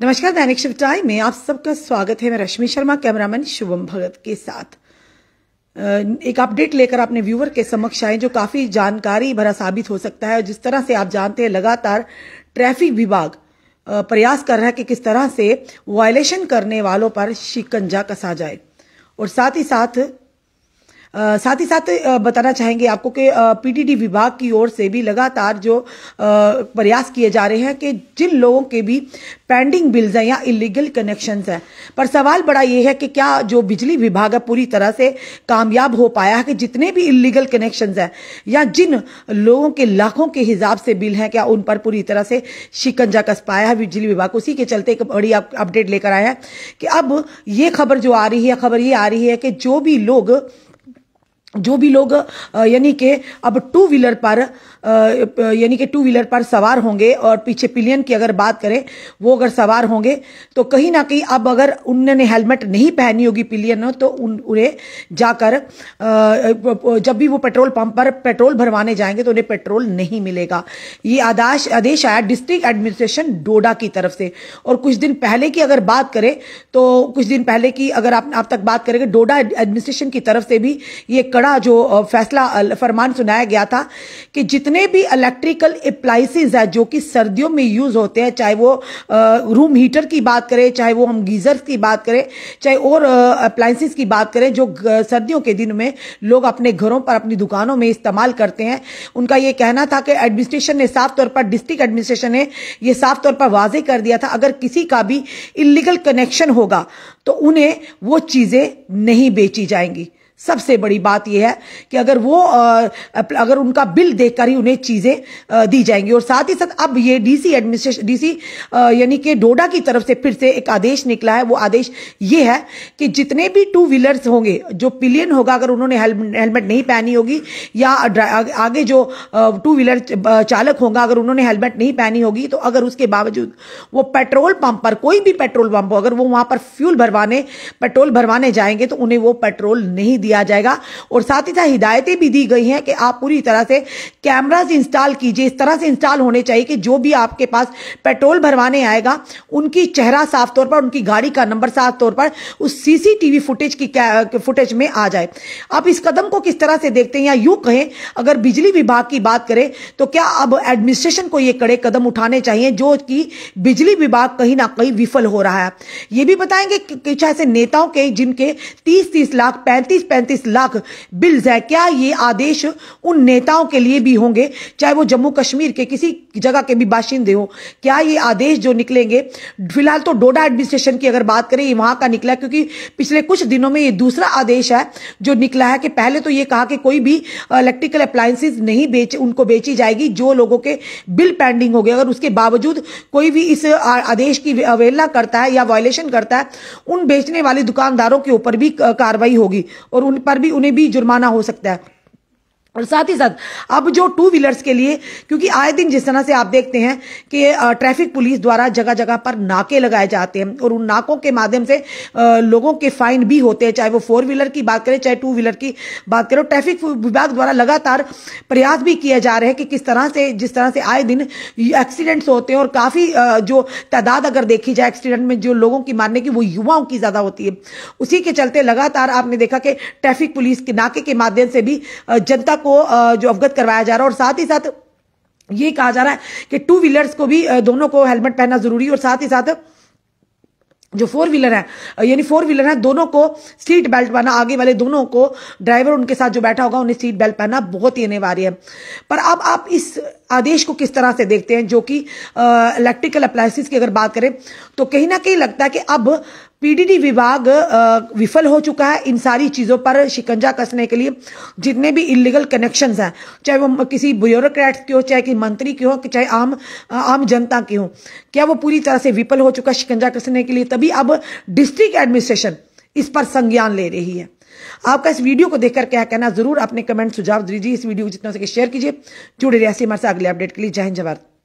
नमस्कार दैनिक शिव टाइम में आप सबका स्वागत है मैं रश्मि शर्मा कैमरामैन शुभम भगत के साथ एक अपडेट लेकर अपने व्यूवर के समक्ष आए जो काफी जानकारी भरा साबित हो सकता है जिस तरह से आप जानते हैं लगातार ट्रैफिक विभाग प्रयास कर रहा है कि किस तरह से वायलेशन करने वालों पर शिकंजा कसा जाए और साथ ही साथ साथ ही साथ बताना चाहेंगे आपको कि पीटीडी विभाग की ओर से भी लगातार जो प्रयास किए जा रहे हैं कि जिन लोगों के भी पेंडिंग बिल्स हैं या इलीगल कनेक्शन हैं पर सवाल बड़ा ये है कि क्या जो बिजली विभाग है पूरी तरह से कामयाब हो पाया है कि जितने भी इलीगल कनेक्शन हैं या जिन लोगों के लाखों के हिसाब से बिल हैं क्या उन पर पूरी तरह से शिकंजा कस पाया है बिजली विभाग उसी के चलते एक बड़ी अपडेट लेकर आया है कि अब ये खबर जो आ रही है खबर ये आ रही है कि जो भी लोग जो भी लोग यानी कि अब टू व्हीलर पर यानी कि टू व्हीलर पर सवार होंगे और पीछे पिलियन की अगर बात करें वो अगर सवार होंगे तो कहीं ना कहीं अब अगर उन्होंने हेलमेट नहीं पहनी होगी पिलियन तो उन उन्हें जाकर जब भी वो पेट्रोल पंप पर पेट्रोल भरवाने जाएंगे तो उन्हें पेट्रोल नहीं मिलेगा ये आदेश आदेश आया डिस्ट्रिक्ट एडमिनिस्ट्रेशन डोडा की तरफ से और कुछ दिन पहले की अगर बात करें तो कुछ दिन पहले की अगर आप, आप तक बात करेंगे डोडा एडमिनिस्ट्रेशन की तरफ से भी ये कड़ा जो फैसला फरमान सुनाया गया था कि जितने भी इलेक्ट्रिकल अप्लाइसिस है जो कि सर्दियों में यूज होते हैं चाहे वो रूम हीटर की बात करें चाहे वो हम गीजर्स की बात करें चाहे और अप्लाइंसिस की बात करें जो सर्दियों के दिन में लोग अपने घरों पर अपनी दुकानों में इस्तेमाल करते हैं उनका यह कहना था कि एडमिनिस्ट्रेशन ने साफ तौर पर डिस्ट्रिक्ट एडमिनिस्ट्रेशन ने यह साफ तौर पर वाजे कर दिया था अगर किसी का भी इलीगल कनेक्शन होगा तो उन्हें वो चीज़ें नहीं बेची जाएंगी सबसे बड़ी बात यह है कि अगर वो अगर उनका बिल देखकर ही उन्हें चीज़ें दी जाएंगी और साथ ही साथ अब ये डीसी एडमिनिस्ट्रेशन डीसी यानी कि डोडा की तरफ से फिर से एक आदेश निकला है वो आदेश ये है कि जितने भी टू व्हीलर्स होंगे जो पिलियन होगा अगर उन्होंने हेलमेट नहीं पहनी होगी या आगे जो टू व्हीलर चालक होगा अगर उन्होंने हेलमेट नहीं पहनी होगी तो अगर उसके बावजूद वो पेट्रोल पंप पर कोई भी पेट्रोल पंप अगर वो वहां पर फ्यूल भरवाने पेट्रोल भरवाने जाएंगे तो उन्हें वो पेट्रोल नहीं दिया दिया जाएगा और साथ ही साथ हिदायतें भी दी गई हैं कि आप पूरी तरह से कैमराज इंस्टॉल कीजिए इस तरह से इंस्टॉल होने चाहिए कि जो भी आपके पास पेट्रोल भरवाने आएगा उनकी चेहरा साफ तौर पर उनकी गाड़ी का नंबर साफ तौर पर उस सीसीटीवी फुटेज की फुटेज में आ जाए आप इस कदम को किस तरह से देखते हैं या यूं कहें अगर बिजली विभाग की बात करें तो क्या अब एडमिनिस्ट्रेशन को ये कड़े कदम उठाने चाहिए जो कि बिजली विभाग कहीं ना कहीं विफल हो रहा है ये भी बताएंगे कुछ ऐसे नेताओं के जिनके तीस तीस लाख पैंतीस पैंतीस लाख बिल्स है क्या ये आदेश उन नेताओं के लिए भी होंगे चाहे वो जम्मू कश्मीर के किसी जगह के भी बाशिंदे हो क्या ये आदेश जो निकलेंगे फिलहाल तो डोडा एडमिनिस्ट्रेशन की अगर बात करें वहां का निकला क्योंकि पिछले कुछ दिनों में ये दूसरा आदेश है जो निकला है कि पहले तो ये कहा कि कोई भी इलेक्ट्रिकल अप्लायंसेज नहीं बेच उनको बेची जाएगी जो लोगों के बिल पेंडिंग हो गए अगर उसके बावजूद कोई भी इस आदेश की अवहेलना करता है या वायलेशन करता है उन बेचने वाले दुकानदारों के ऊपर भी कार्रवाई होगी और उन पर भी उन्हें भी जुर्माना हो सकता है और साथ ही साथ अब जो टू व्हीलर्स के लिए क्योंकि आए दिन जिस तरह से आप देखते हैं कि ट्रैफिक पुलिस द्वारा जगह जगह पर नाके लगाए जाते हैं और उन नाकों के माध्यम से लोगों के फाइन भी होते हैं चाहे वो फोर व्हीलर की बात करें चाहे टू व्हीलर की बात करें ट्रैफिक विभाग द्वारा लगातार प्रयास भी किए जा रहे हैं कि किस तरह से जिस तरह से आए दिन एक्सीडेंट्स होते हैं और काफ़ी जो तादाद अगर देखी जाए एक्सीडेंट में जो लोगों की मारने की वो युवाओं की ज़्यादा होती है उसी के चलते लगातार आपने देखा कि ट्रैफिक पुलिस के नाके के माध्यम से भी जनता को को जो अवगत करवाया जा रहा है और साथ ही साथ ये कहा जा रहा है कि टू व्हीलर्स को भी दोनों को हेलमेट पहनना जरूरी है और साथ ही साथ जो फोर व्हीलर है यानी फोर व्हीलर है दोनों को सीट बेल्ट पहना आगे वाले दोनों को ड्राइवर उनके साथ जो बैठा होगा उन्हें सीट बेल्ट पहनना बहुत ही अनिवार्य है पर अब आप इस आदेश को किस तरह से देखते हैं जो कि इलेक्ट्रिकल अप्लायसेस की अगर बात करें तो कहीं ना कहीं लगता है कि अब पीडीडी विभाग विफल हो चुका है इन सारी चीज़ों पर शिकंजा कसने के लिए जितने भी इलीगल कनेक्शन हैं चाहे वो किसी ब्यूरोक्रेट्स के हो चाहे कि मंत्री के हो चाहे आम आम जनता के हो क्या वो पूरी तरह से विफल हो चुका है शिकंजा कसने के लिए तभी अब डिस्ट्रिक्ट एडमिनिस्ट्रेशन इस पर संज्ञान ले रही है आपका इस वीडियो को देखकर क्या कहना जरूर अपने कमेंट सुझाव दीजिए इस वीडियो को जितना सके शेयर कीजिए जुड़े रहिए हमारे अगले अपडेट के लिए जय हिंद जवाहर